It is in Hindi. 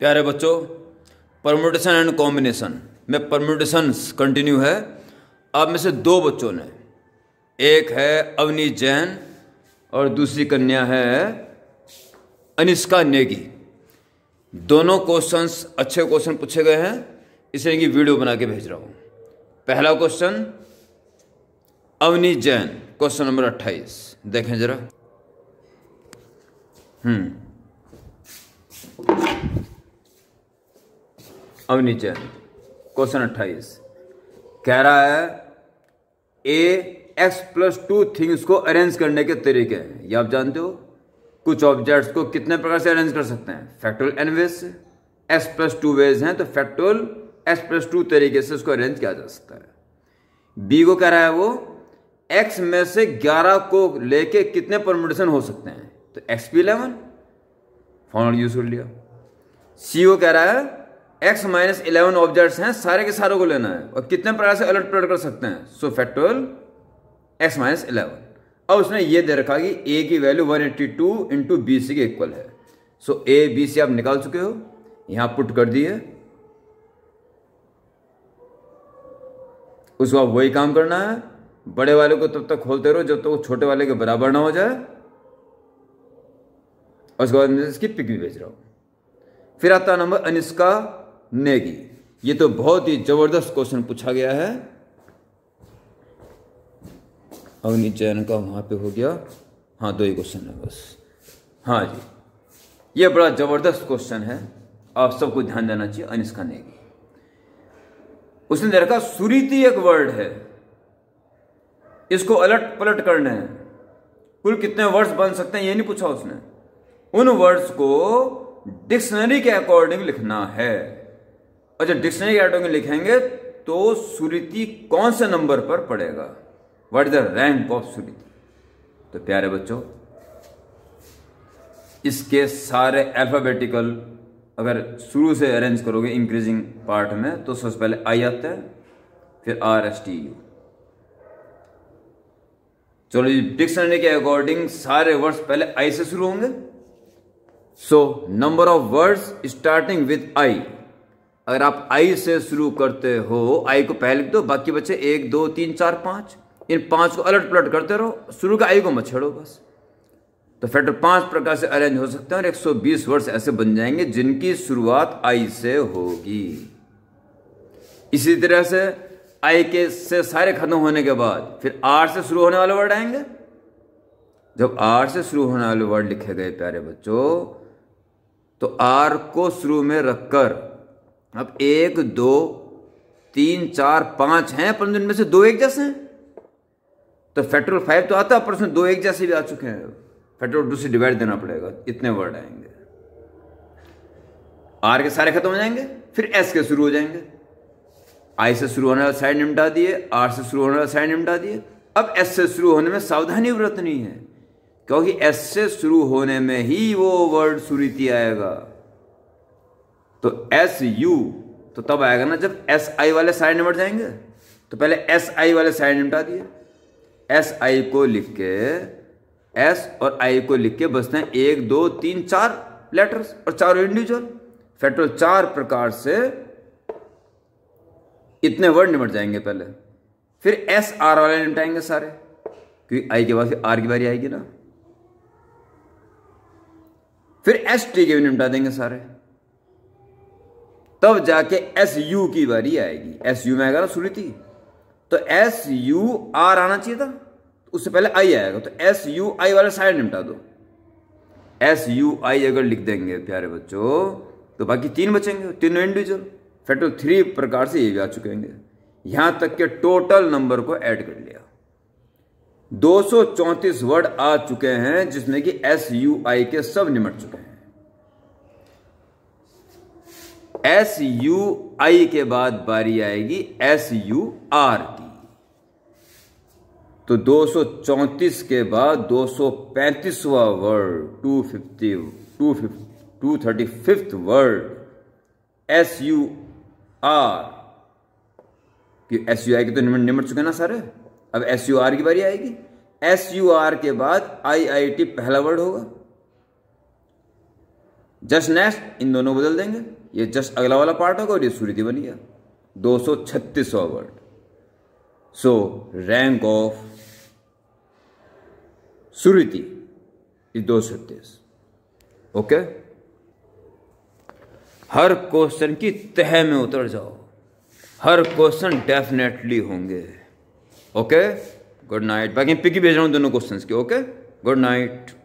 प्यारे बच्चों परम्यूटेशन एंड कॉम्बिनेशन में परम्यूटेशन कंटिन्यू है आप में से दो बच्चों ने एक है अवनी जैन और दूसरी कन्या है अनिष्का नेगी दोनों क्वेश्चंस अच्छे क्वेश्चन पूछे गए हैं इसलिए कि वीडियो बना के भेज रहा हूँ पहला question Avni Jain question number अट्ठाईस देखें जरा हम्म अवनी जैन क्वेश्चन अट्ठाईस कह रहा है A X plus two things को अरेंज करने के तरीके हैं ये आप जानते हो कुछ ऑब्जेक्ट्स को कितने प्रकार से अरेंज कर सकते हैं फैक्टोल एन वेज से एक्स प्लस टू वेज हैं तो फैक्टोल एक्स प्लस टू तरीके से उसको अरेंज किया जा सकता है बी को कह रहा है वो एक्स में से ग्यारह को लेके कितने परमुटेशन हो सकते हैं तो X P eleven formula use कर लिया सी को कह रहा है एक्स माइनस इलेवन ऑब्जेक्ट हैं सारे के सारों को लेना है और कितने प्रकार से अलर्ट प्लॉट कर सकते हैं so factorial X minus eleven अब उसने ये दे रखा कि ए की value one eighty two into B C के इक्वल है सो ए बी सी आप निकाल चुके हो यहां पुट कर दिए उसको आप वही काम करना है बड़े वाले को तब तक खोलते रहो जब तक तो छोटे वाले के बराबर ना हो जाए उसके बाद इसकी पिक भी भेज रहा हूं फिर आता नंबर अनिस्का नेगी ये तो बहुत ही जबरदस्त क्वेश्चन पूछा गया है अग्निचयन का वहां पे हो गया हाँ दो ही क्वेश्चन है बस हाँ जी ये बड़ा ज़बरदस्त क्वेश्चन है आप सबको ध्यान देना चाहिए अनिष्का नेगी उसने देखा सुरीति एक वर्ड है इसको अलट पलट करने हैं कुल कितने वर्ड्स बन सकते हैं ये नहीं पूछा उसने उन वर्ड्स को डिक्शनरी के अकॉर्डिंग लिखना है अच्छा डिक्शनरी आइटम में लिखेंगे तो सुरीति कौन से नंबर पर पड़ेगा what is the rank of Suriti तो प्यारे बच्चों इसके सारे अल्फाबेटिकल अगर शुरू से अरेंज करोगे इंक्रीजिंग पार्ट में तो सबसे पहले आई आता है फिर आर एस टी यू चलो जी डिक्शनरी के अकॉर्डिंग सारे वर्ड्स पहले आई से शुरू होंगे so number of words starting with I अगर आप आई से शुरू करते हो आई को पहले लिख दो बाकी बच्चे एक दो तीन चार पाँच इन पाँच को अलट पलट करते रहो शुरू का आई को मत छेड़ो बस तो फैक्टर पाँच प्रकार से अरेंज हो सकते हैं और 120 वर्ष ऐसे बन जाएंगे जिनकी शुरुआत आई से होगी इसी तरह से आई के से सारे खत्म होने के बाद फिर आर से शुरू होने वाले वर्ड आएंगे जब आर से शुरू होने वाले वर्ड लिखे गए प्यारे बच्चों तो आर को शुरू में रखकर अब एक दो तीन चार पाँच हैं परंतु इनमें से दो एक जैसे हैं तो फेट्रोल फाइव तो आता है पर उसमें दो एक जैसे भी आ चुके हैं फेट्रोल टू से डिवाइड देना पड़ेगा इतने वर्ड आएंगे आर के सारे खत्म हो जाएंगे फिर एस के शुरू हो जाएंगे आई से शुरू होने वाला साइड निमटा दिए आर से शुरू होने वाला साइड निमटा दिए अब एस से शुरू होने में सावधानी नहीं है क्योंकि एस से शुरू होने में ही वो वर्ड सुरीति आएगा तो एस यू तो तब आएगा ना जब एस आई वाले साइड निपट जाएंगे तो पहले एस आई वाले साइड निपटा दिए एस आई को लिख के एस और आई को लिख के बसते हैं एक दो तीन चार लेटर्स और चार इंडिविजुअल फेटोल चार प्रकार से इतने वर्ड निपट जाएंगे पहले फिर एस आर वाले निपटाएंगे सारे क्योंकि आई के बाद फिर आर की बारी आएगी ना फिर एस टी के भी निपटा देंगे सारे तब जाके एस यू की बारी आएगी एस यू में आएगा ना सुनीति तो एस यू आर आना चाहिए था उससे पहले आई आएगा तो एस यू आई वाले साइड निपटा दो एस यू आई अगर लिख देंगे प्यारे बच्चों तो बाकी तीन बचेंगे तीनों इंडिविजुअल फैक्टर थ्री प्रकार से ये भी आ चुके होंगे यहां तक के टोटल नंबर को ऐड कर लिया 234 वर्ड आ चुके हैं जिसमें कि एस यू आई के सब निमट चुके हैं एस यू आई के बाद बारी आएगी एस यू आर की तो 234 के बाद 235वां word 250 250 two thirty fifth word S U R S U I के तो निमट निमट चुके ना सारे अब एस यू आर की बारी आएगी एस यू आर के बाद आई आई टी पहला वर्ड होगा जस्ट नेक्स्ट इन दोनों बदल देंगे ये जस्ट अगला वाला पार्ट होगा और ये सूर्य बनी दो सौ छत्तीसवा word so rank of Suriti इज दो सौ छत्तीस ओके हर क्वेश्चन की तह में उतर जाओ हर क्वेश्चन डेफिनेटली होंगे ओके गुड नाइट बाकी पिकी भेज रहा हूं दोनों क्वेश्चंस के ओके गुड नाइट